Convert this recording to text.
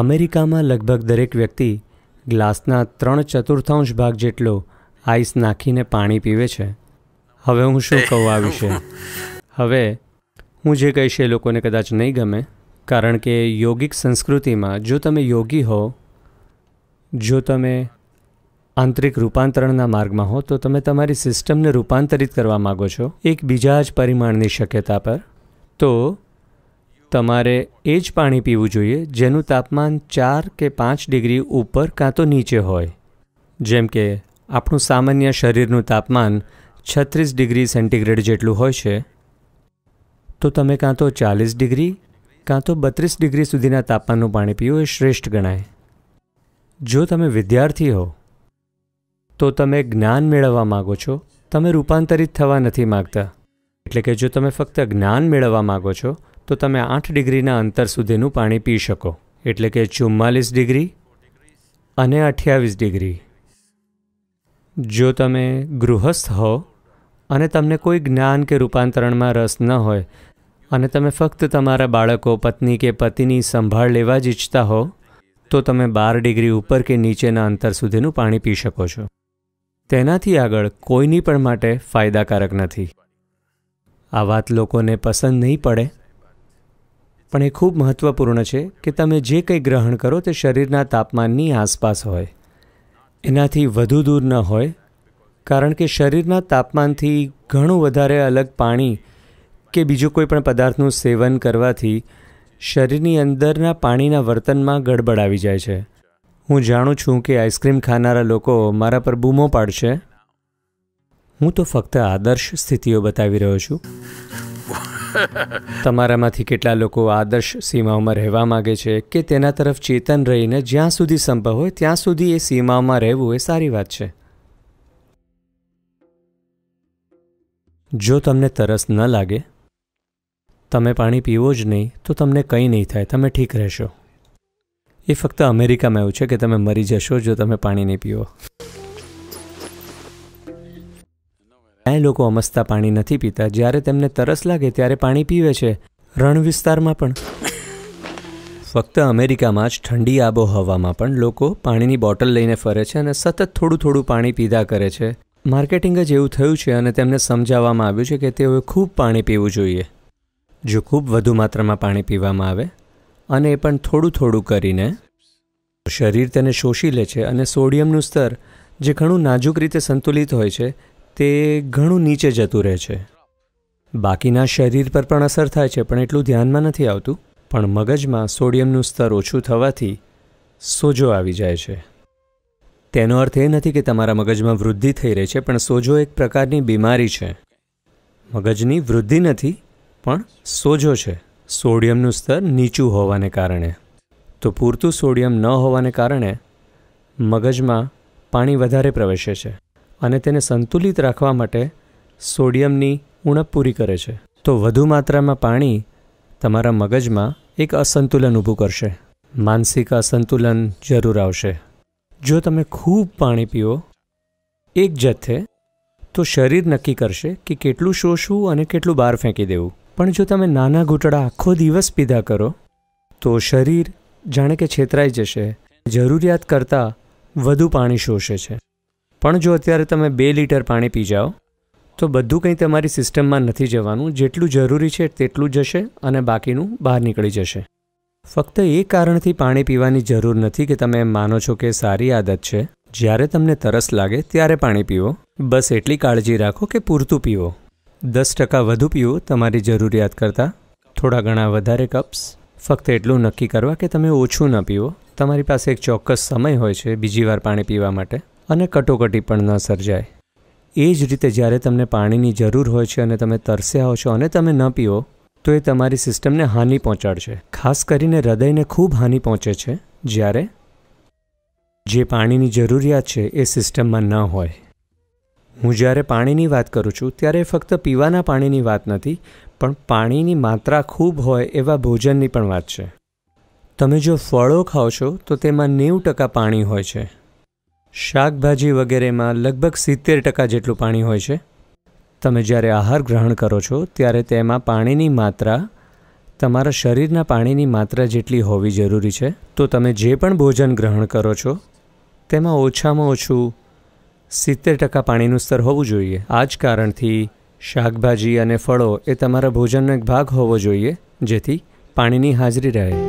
અમેરિકામાં લગભગ દરેક વ્યક્તિ ગ્લાસના ત્રણ ચતુર્થાંશ ભાગ જેટલો આઈસ નાખીને પાણી પીવે છે હવે હું શું કહું આ વિશે હવે હું જે કહીશ એ લોકોને કદાચ નહીં ગમે કારણ કે યોગિક સંસ્કૃતિમાં જો તમે યોગી હો જો તમે આંતરિક રૂપાંતરણના માર્ગમાં હો તો તમે તમારી સિસ્ટમને રૂપાંતરિત કરવા માગો છો એક બીજા જ પરિમાણની શક્યતા પર તો તમારે એ જ પાણી પીવું જોઈએ જેનું તાપમાન ચાર કે પાંચ ડિગ્રી ઉપર કાં તો નીચે હોય જેમ કે આપણું સામાન્ય શરીરનું તાપમાન છત્રીસ ડિગ્રી સેન્ટીગ્રેડ જેટલું હોય છે તો તમે કાં તો ચાલીસ ડિગ્રી કાં તો બત્રીસ ડિગ્રી સુધીના તાપમાનનું પાણી પીવું એ શ્રેષ્ઠ ગણાય જો તમે વિદ્યાર્થી હો તો તમે જ્ઞાન મેળવવા માગો છો તમે રૂપાંતરિત થવા નથી માગતા એટલે કે જો તમે ફક્ત જ્ઞાન મેળવવા માગો છો તો તમે આઠ ડિગ્રીના અંતર સુધીનું પાણી પી શકો એટલે કે ચુમ્માલીસ ડિગ્રી અને અઠ્યાવીસ ડિગ્રી જો તમે ગૃહસ્થ હો અને તમને કોઈ જ્ઞાન કે રૂપાંતરણમાં રસ ન હોય અને તમે ફક્ત તમારા બાળકો પત્ની કે પતિની સંભાળ લેવા જ ઈચ્છતા હો તો તમે બાર ડિગ્રી ઉપર કે નીચેના અંતર સુધીનું પાણી પી શકો છો તેનાથી આગળ કોઈની પણ માટે ફાયદાકારક નથી આ વાત લોકોને પસંદ નહીં પડે પણ એ ખૂબ મહત્ત્વપૂર્ણ છે કે તમે જે કંઈ ગ્રહણ કરો તે શરીરના તાપમાનની આસપાસ હોય એનાથી વધુ દૂર ન હોય કારણ કે શરીરના તાપમાનથી ઘણું વધારે અલગ પાણી કે બીજું કોઈ પણ પદાર્થનું સેવન કરવાથી શરીરની અંદરના પાણીના વર્તનમાં ગડબડ આવી જાય છે હું જાણું છું કે આઈસ્ક્રીમ ખાનારા લોકો મારા પર બૂમો પાડશે હું તો ફક્ત આદર્શ સ્થિતિઓ બતાવી રહ્યો છું તમારામાંથી કેટલા લોકો આદર્શ સીમાઓમાં રહેવા માગે છે કે તેના તરફ ચેતન રહીને જ્યાં સુધી સંભવ હોય ત્યાં સુધી એ સીમાઓમાં રહેવું એ સારી વાત છે જો તમને તરસ ન લાગે તમે પાણી પીવો જ નહીં તો તમને કંઈ નહીં થાય તમે ઠીક રહેશો એ ફક્ત અમેરિકામાં એવું છે કે તમે મરી જશો જો તમે પાણી નહીં પીવો એ લોકો અમસ્તા પાણી નથી પીતા જ્યારે તેમને તરસ લાગે ત્યારે પાણી પીવે છે રણ વિસ્તારમાં પણ ફક્ત અમેરિકામાં જ ઠંડી આબોહવામાં પણ લોકો પાણીની બોટલ લઈને ફરે છે અને સતત થોડું થોડું પાણી પીધા કરે છે માર્કેટિંગ જ એવું થયું છે અને તેમને સમજાવવામાં આવ્યું છે કે તેઓએ ખૂબ પાણી પીવું જોઈએ જો ખૂબ વધુ માત્રામાં પાણી પીવામાં આવે અને એ પણ થોડું થોડું કરીને શરીર તેને શોષી લે છે અને સોડિયમનું સ્તર જે ઘણું નાજુક રીતે સંતુલિત હોય છે તે ઘણું નીચે જતું રહે છે બાકીના શરીર પર પણ અસર થાય છે પણ એટલું ધ્યાનમાં નથી આવતું પણ મગજમાં સોડિયમનું સ્તર ઓછું થવાથી સોજો આવી જાય છે તેનો અર્થ એ નથી કે તમારા મગજમાં વૃદ્ધિ થઈ રહી છે પણ સોજો એક પ્રકારની બીમારી છે મગજની વૃદ્ધિ નથી પણ સોજો છે સોડિયમનું સ્તર નીચું હોવાને કારણે તો પૂરતું સોડિયમ ન હોવાને કારણે મગજમાં પાણી વધારે પ્રવેશે છે અને તેને સંતુલિત રાખવા માટે સોડિયમની ઉણપ પૂરી કરે છે તો વધુ માત્રામાં પાણી તમારા મગજમાં એક અસંતુલન ઊભું કરશે માનસિક અસંતુલન જરૂર આવશે જો તમે ખૂબ પાણી પીઓ એક જથ્થે તો શરીર નક્કી કરશે કે કેટલું શોષવું અને કેટલું બહાર ફેંકી દેવું પણ જો તમે નાના ઘૂંટડા આખો દિવસ પીધા કરો તો શરીર જાણે કે છેતરાઈ જશે જરૂરિયાત કરતાં વધુ પાણી શોષે છે પણ જો અત્યારે તમે બે લીટર પાણી પી જાઓ તો બધું કંઈ તમારી સિસ્ટમમાં નથી જવાનું જેટલું જરૂરી છે તેટલું જશે અને બાકીનું બહાર નીકળી જશે ફક્ત એ કારણથી પાણી પીવાની જરૂર નથી કે તમે માનો છો કે સારી આદત છે જ્યારે તમને તરસ લાગે ત્યારે પાણી પીવો બસ એટલી કાળજી રાખો કે પૂરતું પીવો દસ ટકા વધુ પીવો તમારી જરૂરિયાત કરતાં થોડા ઘણા વધારે કપ્સ ફક્ત એટલું નક્કી કરવા કે તમે ઓછું ન પીવો તમારી પાસે એક ચોક્કસ સમય હોય છે બીજી વાર પાણી પીવા માટે અને કટોકટી પણ ન સર્જાય એ જ રીતે જ્યારે તમને પાણીની જરૂર હોય છે અને તમે તરસ્યા હો છો અને તમે ન પીઓ તો એ તમારી સિસ્ટમને હાનિ પહોંચાડશે ખાસ કરીને હૃદયને ખૂબ હાનિ પહોંચે છે જ્યારે જે પાણીની જરૂરિયાત છે એ સિસ્ટમમાં ન હોય હું જ્યારે પાણીની વાત કરું છું ત્યારે ફક્ત પીવાના પાણીની વાત નથી પણ પાણીની માત્રા ખૂબ હોય એવા ભોજનની પણ વાત છે તમે જો ફળો ખાઓ છો તો તેમાં નેવું ટકા પાણી હોય છે શાકભાજી વગેરેમાં લગભગ સિત્તેર ટકા જેટલું પાણી હોય છે તમે જ્યારે આહાર ગ્રહણ કરો છો ત્યારે તેમાં પાણીની માત્રા તમારા શરીરના પાણીની માત્રા જેટલી હોવી જરૂરી છે તો તમે જે પણ ભોજન ગ્રહણ કરો છો તેમાં ઓછામાં ઓછું સિત્તેર ટકા પાણીનું સ્તર હોવું જોઈએ આ જ કારણથી શાકભાજી અને ફળો એ તમારા ભોજનનો એક ભાગ હોવો જોઈએ જેથી પાણીની હાજરી રહે